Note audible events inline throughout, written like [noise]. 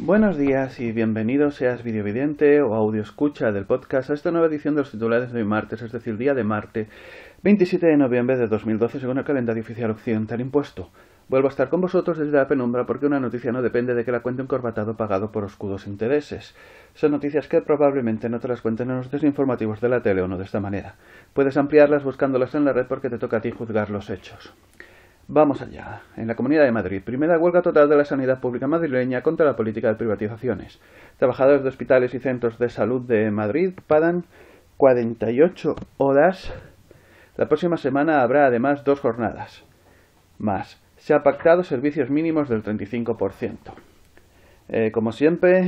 Buenos días y bienvenidos, seas videovidente o audio escucha del podcast, a esta nueva edición de los titulares de hoy martes, es decir, día de martes, 27 de noviembre de 2012, según el calendario oficial occidental impuesto. Vuelvo a estar con vosotros desde la penumbra porque una noticia no depende de que la cuente un corbatado pagado por oscudos intereses. Son noticias que probablemente no te las cuenten en los desinformativos de la tele o no de esta manera. Puedes ampliarlas buscándolas en la red porque te toca a ti juzgar los hechos. Vamos allá. En la Comunidad de Madrid, primera huelga total de la sanidad pública madrileña contra la política de privatizaciones. Trabajadores de hospitales y centros de salud de Madrid paran 48 horas. La próxima semana habrá además dos jornadas. Más. Se ha pactado servicios mínimos del 35%. Eh, como siempre,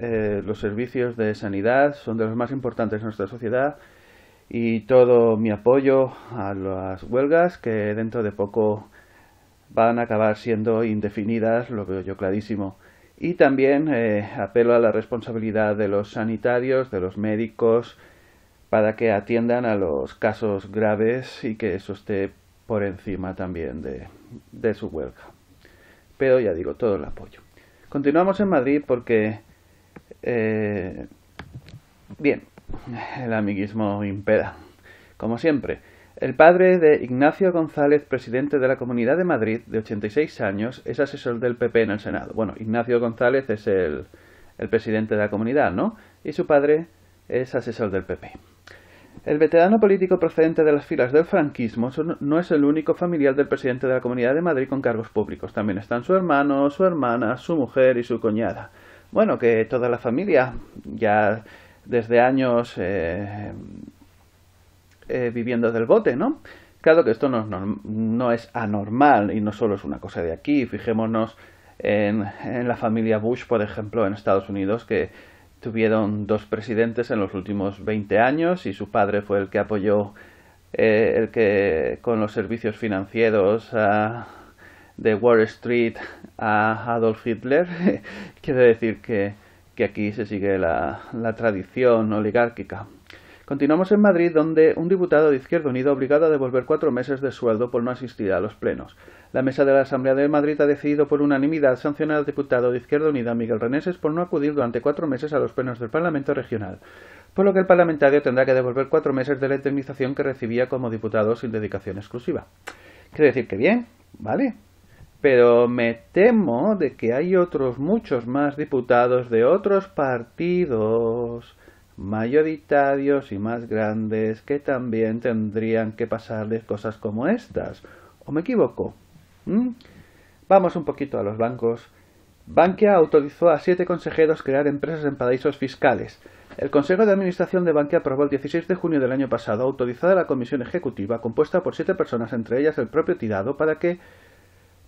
eh, los servicios de sanidad son de los más importantes en nuestra sociedad y todo mi apoyo a las huelgas que dentro de poco van a acabar siendo indefinidas, lo veo yo clarísimo. Y también eh, apelo a la responsabilidad de los sanitarios, de los médicos, para que atiendan a los casos graves y que eso esté por encima también de, de su huelga. Pero ya digo, todo el apoyo. Continuamos en Madrid porque... Eh, bien, el amiguismo impera, como siempre. El padre de Ignacio González, presidente de la Comunidad de Madrid, de 86 años, es asesor del PP en el Senado. Bueno, Ignacio González es el, presidente de la comunidad, ¿no? Y su padre es asesor del PP. El veterano político procedente de las filas del franquismo no es el único familiar del presidente de la Comunidad de Madrid con cargos públicos. También están su hermano, su hermana, su mujer y su cuñada. Bueno, que toda la familia ya desde años eh, eh, viviendo del bote, ¿no? Claro que esto no, es anormal y no solo es una cosa de aquí. Fijémonos en, la familia Bush, por ejemplo, en Estados Unidos, que tuvieron dos presidentes en los últimos 20 años y su padre fue el que apoyó eh, el que con los servicios financieros de Wall Street a Adolf Hitler. [laughs] Quiere decir que, aquí se sigue la tradición oligárquica. Continuamos en Madrid, donde un diputado de Izquierda Unida obligado a devolver cuatro meses de sueldo por no asistir a los plenos. La mesa de la Asamblea de Madrid ha decidido por unanimidad sancionar al diputado de Izquierda Unida Miguel Reneses por no acudir durante cuatro meses a los plenos del Parlamento Regional por lo que el parlamentario tendrá que devolver cuatro meses de la indemnización que recibía como diputado sin dedicación exclusiva. Quiere decir que bien, ¿vale? Pero me temo de que hay otros muchos más diputados de otros partidos mayoritarios y más grandes que también tendrían que pasarles cosas como estas. ¿O me equivoco? ¿Mm? Vamos un poquito a los bancos. Bankia autorizó a siete consejeros crear empresas en paraísos fiscales. El Consejo de Administración de Bankia aprobó el 16 de junio del año pasado autorizada la comisión ejecutiva compuesta por siete personas, entre ellas el propio tirado, para que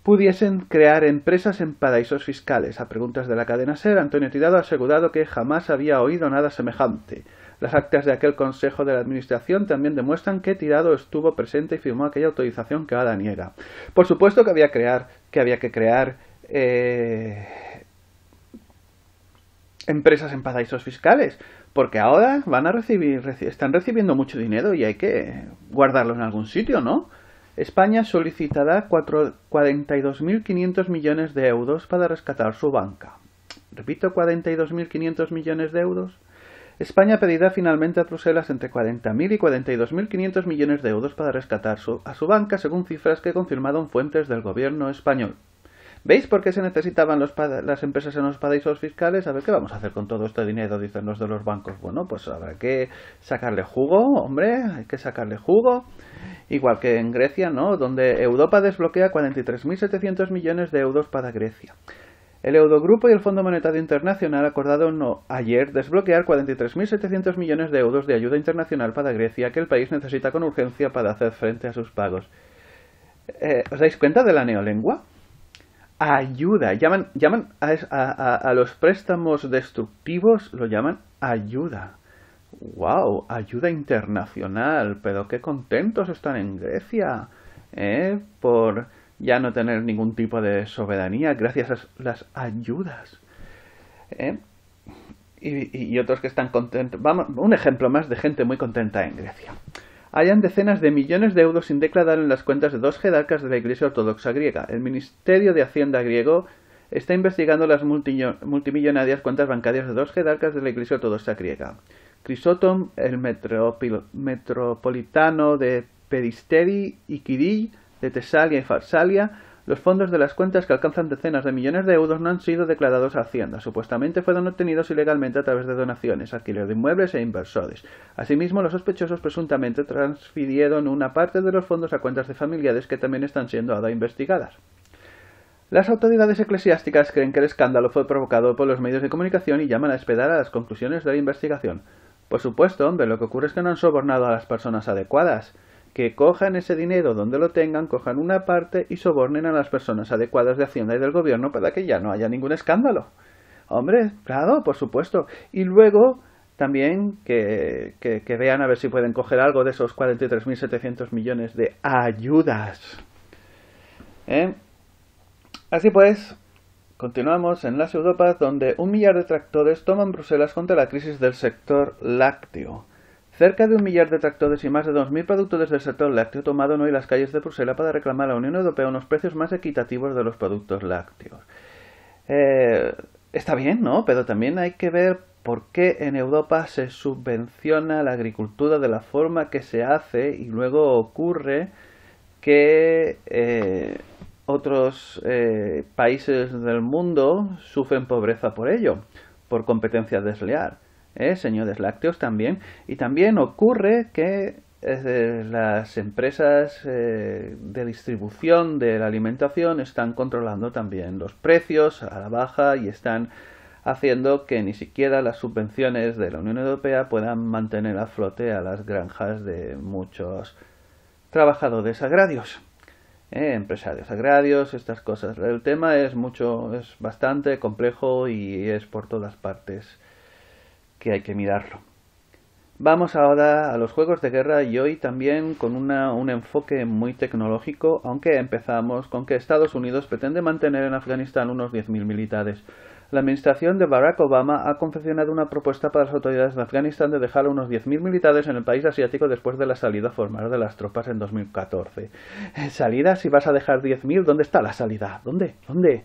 pudiesen crear empresas en paraísos fiscales. A preguntas de la cadena SER, Antonio Tirado ha asegurado que jamás había oído nada semejante. Las actas de aquel Consejo de la Administración también demuestran que Tirado estuvo presente y firmó aquella autorización que ahora niega. Por supuesto que había, crear, que, había que crear eh, empresas en paraísos fiscales, porque ahora van a recibir, están recibiendo mucho dinero y hay que guardarlo en algún sitio, ¿no? España solicitará 42.500 millones de euros para rescatar su banca. Repito, 42.500 millones de euros. España pedirá finalmente a Bruselas entre 40.000 y 42.500 millones de euros para rescatar a su banca, según cifras que confirmaron fuentes del gobierno español. ¿Veis por qué se necesitaban las empresas en los paraísos fiscales? A ver, ¿qué vamos a hacer con todo este dinero? Dicen los de los bancos. Bueno, pues habrá que sacarle jugo, hombre, hay que sacarle jugo. Igual que en Grecia, ¿no? Donde Europa desbloquea 43.700 millones de euros para Grecia. El Eurogrupo y el Fondo Monetario Internacional acordaron no, ayer desbloquear 43.700 millones de euros de ayuda internacional para Grecia que el país necesita con urgencia para hacer frente a sus pagos. Eh, ¿Os dais cuenta de la neolengua? ayuda. Llaman, llaman a, a, los préstamos destructivos, lo llaman ayuda. ¡Wow! Ayuda internacional. Pero qué contentos están en Grecia. ¿Eh? Por ya no tener ningún tipo de soberanía gracias a las ayudas. ¿Eh? Y, y, otros que están contentos. Vamos, un ejemplo más de gente muy contenta en Grecia hayan decenas de millones de euros sin declarar en las cuentas de dos jerarcas de la Iglesia Ortodoxa griega. El Ministerio de Hacienda griego está investigando las multimillonarias cuentas bancarias de dos jerarcas de la Iglesia Ortodoxa griega. Crisótom, el metropolitano de Peristeri y Kirill de Tesalia y Farsalia, los fondos de las cuentas que alcanzan decenas de millones de euros no han sido declarados a Hacienda. Supuestamente fueron obtenidos ilegalmente a través de donaciones, alquiler de inmuebles e inversores. Asimismo, los sospechosos presuntamente transfirieron una parte de los fondos a cuentas de familiares que también están siendo ahora investigadas. Las autoridades eclesiásticas creen que el escándalo fue provocado por los medios de comunicación y llaman a esperar a las conclusiones de la investigación. Por supuesto, hombre, lo que ocurre es que no han sobornado a las personas adecuadas que cojan ese dinero donde lo tengan, cojan una parte y sobornen a las personas adecuadas de Hacienda y del Gobierno para que ya no haya ningún escándalo. Hombre, claro, por supuesto. Y luego también que, vean a ver si pueden coger algo de esos 43.700 millones de ayudas. ¿Eh? Así pues, continuamos en las Europas donde un millar de tractores toman Bruselas contra la crisis del sector lácteo. Cerca de un millar de tractores y más de 2.000 productores del sector lácteo tomaron hoy las calles de Bruselas para reclamar a la Unión Europea unos precios más equitativos de los productos lácteos. Eh, está bien, ¿no? Pero también hay que ver por qué en Europa se subvenciona la agricultura de la forma que se hace y luego ocurre que eh, otros eh, países del mundo sufren pobreza por ello, por competencia desleal eh, señores lácteos también. Y también ocurre que eh, las empresas eh, de distribución de la alimentación están controlando también los precios a la baja y están haciendo que ni siquiera las subvenciones de la Unión Europea puedan mantener a flote a las granjas de muchos trabajadores agrarios. ¿eh? empresarios agrarios, estas cosas. El tema es mucho, es bastante complejo y es por todas partes que hay que mirarlo. Vamos ahora a los juegos de guerra y hoy también con un enfoque muy tecnológico, aunque empezamos con que Estados Unidos pretende mantener en Afganistán unos 10.000 militares. La administración de Barack Obama ha confeccionado una propuesta para las autoridades de Afganistán de dejar unos 10.000 militares en el país asiático después de la salida formal de las tropas en 2014. Eh, ¿Salida? Si vas a dejar 10.000, ¿dónde está la salida? ¿Dónde? ¿Dónde?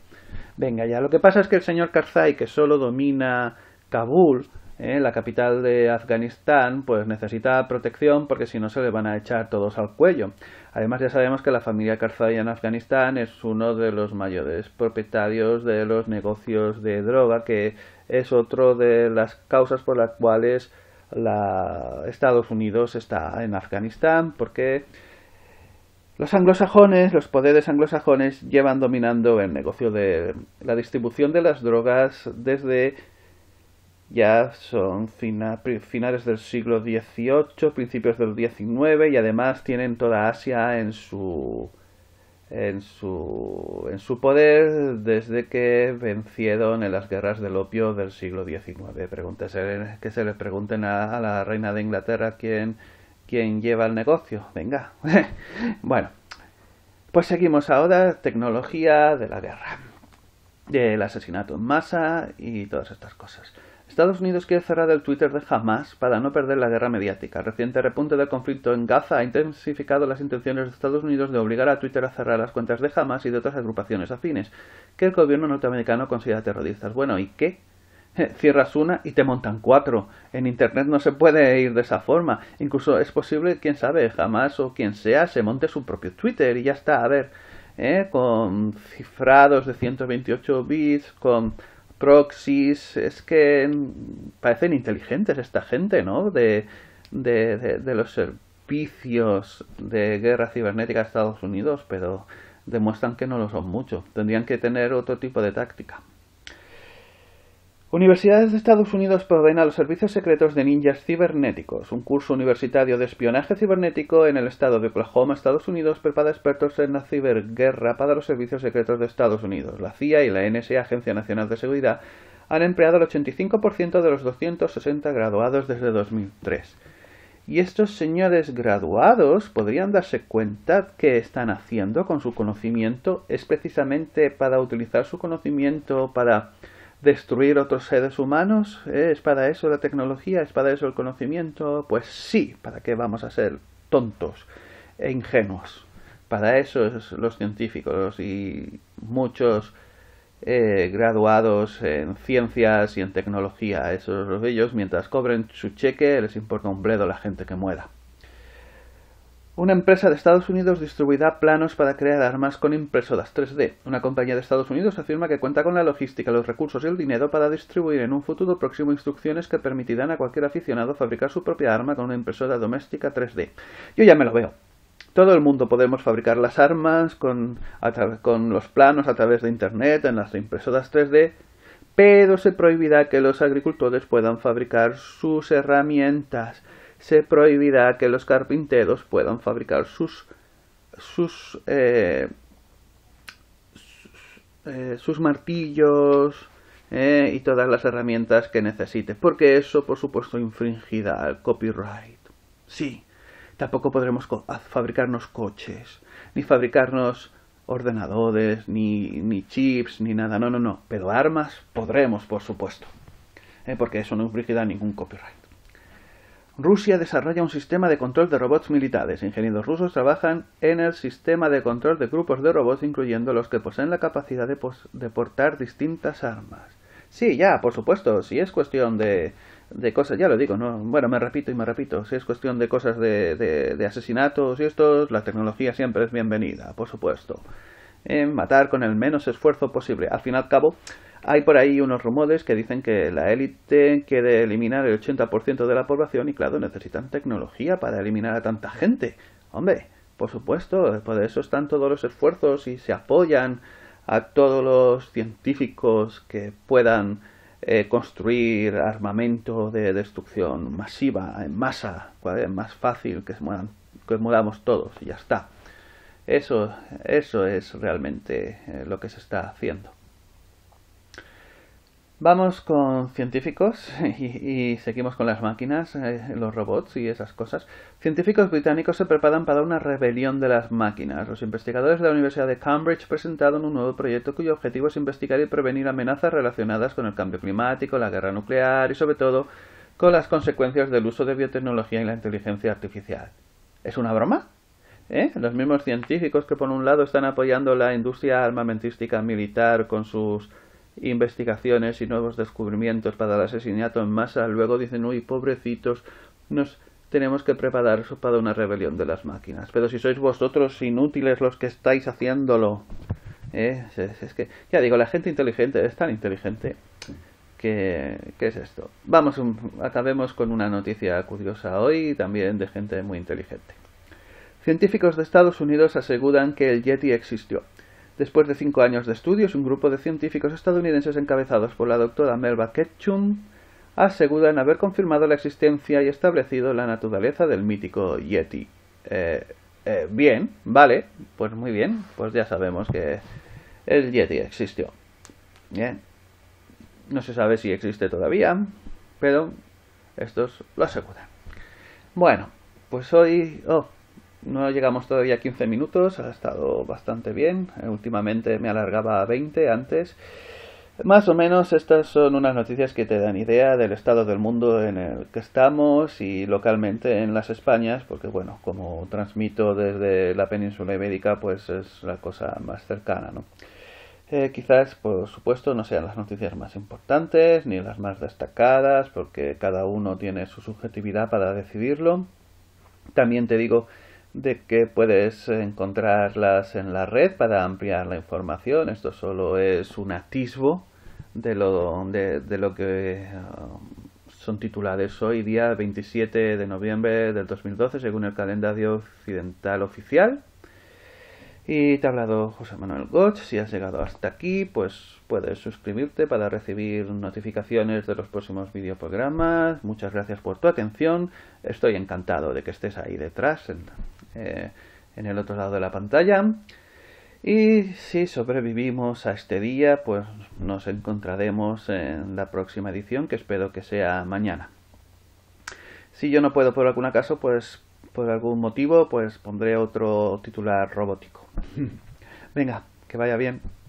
Venga ya, lo que pasa es que el señor Karzai, que solo domina Kabul, ¿eh? la capital de Afganistán, pues necesita protección porque si no se le van a echar todos al cuello. Además ya sabemos que la familia Karzai en Afganistán es uno de los mayores propietarios de los negocios de droga, que es otra de las causas por las cuales la Estados Unidos está en Afganistán, porque los anglosajones, los poderes anglosajones llevan dominando el negocio de la distribución de las drogas desde ya son finales del siglo XVIII, principios del XIX y además tienen toda Asia en su, en su, en su poder desde que vencieron en las guerras del opio del siglo XIX. Pregúntese, que se les pregunten a, la reina de Inglaterra quién, quién lleva el negocio. Venga. [laughs] bueno, pues seguimos ahora tecnología de la guerra, del asesinato en masa y todas estas cosas. Estados Unidos quiere cerrar el Twitter de Hamas para no perder la guerra mediática. El reciente repunte del conflicto en Gaza ha intensificado las intenciones de Estados Unidos de obligar a Twitter a cerrar las cuentas de Hamas y de otras agrupaciones afines, que el gobierno norteamericano considera terroristas. Bueno, ¿y qué? [laughs] Cierras una y te montan cuatro. En Internet no se puede ir de esa forma. Incluso es posible, quién sabe, Hamas o quien sea, se monte su propio Twitter y ya está. A ver, ¿eh? con cifrados de 128 bits, con proxies, es que parecen inteligentes esta gente, ¿no? De, de, de, de los servicios de guerra cibernética de Estados Unidos, pero demuestran que no lo son mucho. Tendrían que tener otro tipo de táctica. Universidades de Estados Unidos proveen a los servicios secretos de ninjas cibernéticos, un curso universitario de espionaje cibernético en el estado de Oklahoma, Estados Unidos, prepara expertos en la ciberguerra para los servicios secretos de Estados Unidos. La CIA y la NSA, Agencia Nacional de Seguridad, han empleado el 85% de los 260 graduados desde 2003. Y estos señores graduados podrían darse cuenta que están haciendo con su conocimiento es precisamente para utilizar su conocimiento para destruir otros seres humanos? ¿Eh? ¿Es para eso la tecnología? ¿Es para eso el conocimiento? Pues sí, ¿para qué vamos a ser tontos e ingenuos? Para eso es los científicos y muchos eh, graduados en ciencias y en tecnología. Esos ellos, mientras cobren su cheque, les importa un bledo la gente que muera. Una empresa de Estados Unidos distribuirá planos para crear armas con impresoras 3D. Una compañía de Estados Unidos afirma que cuenta con la logística, los recursos y el dinero para distribuir en un futuro próximo instrucciones que permitirán a cualquier aficionado fabricar su propia arma con una impresora doméstica 3D. Yo ya me lo veo. Todo el mundo podemos fabricar las armas con, los planos a través de Internet, en las impresoras 3D, pero se prohibirá que los agricultores puedan fabricar sus herramientas se prohibirá que los carpinteros puedan fabricar sus, sus, eh, eh, martillos eh, y todas las herramientas que necesite, porque eso, por supuesto, infringirá el copyright. Sí, tampoco podremos fabricarnos coches, ni fabricarnos ordenadores, ni, chips, ni nada. No, no, no. Pero armas podremos, por supuesto. porque eso no infringirá ningún copyright. Rusia desarrolla un sistema de control de robots militares. Ingenieros rusos trabajan en el sistema de control de grupos de robots, incluyendo los que poseen la capacidad de, portar distintas armas. Sí, ya, por supuesto, si es cuestión de, de cosas, ya lo digo, ¿no? Bueno, me repito y me repito, si es cuestión de cosas de, asesinatos y estos, la tecnología siempre es bienvenida, por supuesto. Eh, matar con el menos esfuerzo posible. Al fin y al cabo, hay por ahí unos rumores que dicen que la élite quiere eliminar el 80% de la población y claro, necesitan tecnología para eliminar a tanta gente. Hombre, por supuesto, por eso están todos los esfuerzos y se apoyan a todos los científicos que puedan eh, construir armamento de destrucción masiva, en masa, es más fácil que, mueran, que muramos todos y ya está. Eso, eso es realmente eh, lo que se está haciendo. Vamos con científicos [laughs] y, seguimos con las máquinas, eh, los robots y esas cosas. Científicos británicos se preparan para una rebelión de las máquinas. Los investigadores de la Universidad de Cambridge presentaron un nuevo proyecto cuyo objetivo es investigar y prevenir amenazas relacionadas con el cambio climático, la guerra nuclear y sobre todo con las consecuencias del uso de biotecnología y la inteligencia artificial. ¿Es una broma? ¿Eh? Los mismos científicos que por un lado están apoyando la industria armamentística militar con sus investigaciones y nuevos descubrimientos para el asesinato en masa, luego dicen, uy, pobrecitos, nos tenemos que preparar para una rebelión de las máquinas. Pero si sois vosotros inútiles los que estáis haciéndolo. ¿eh? Es, que, ya digo, la gente inteligente es tan inteligente que... ¿Qué es esto? Vamos, acabemos con una noticia curiosa hoy, también de gente muy inteligente. Científicos de Estados Unidos aseguran que el Yeti existió. Después de cinco años de estudios, un grupo de científicos estadounidenses encabezados por la doctora Melba Ketchum aseguran haber confirmado la existencia y establecido la naturaleza del mítico Yeti. Eh, eh, bien, vale, pues muy bien, pues ya sabemos que el Yeti existió. Bien, no se sabe si existe todavía, pero estos lo aseguran. Bueno, pues hoy... Oh, no llegamos todavía a 15 minutos, ha estado bastante bien. Eh, últimamente me alargaba a 20 antes. Más o menos estas son unas noticias que te dan idea del estado del mundo en el que estamos y localmente en las Españas, porque bueno, como transmito desde la península ibérica, pues es la cosa más cercana, ¿no? Eh, quizás, por supuesto, no sean las noticias más importantes ni las más destacadas, porque cada uno tiene su subjetividad para decidirlo. También te digo de que puedes encontrarlas en la red para ampliar la información. Esto solo es un atisbo de lo, de, lo que um, son titulares hoy, día 27 de noviembre del 2012, según el calendario occidental oficial. Y te ha hablado José Manuel Gotch. Si has llegado hasta aquí, pues puedes suscribirte para recibir notificaciones de los próximos videoprogramas. Muchas gracias por tu atención. Estoy encantado de que estés ahí detrás. Eh, en el otro lado de la pantalla. Y si sobrevivimos a este día, pues nos encontraremos en la próxima edición, que espero que sea mañana. Si yo no puedo por algún acaso, pues por algún motivo, pues pondré otro titular robótico. [laughs] Venga, que vaya bien.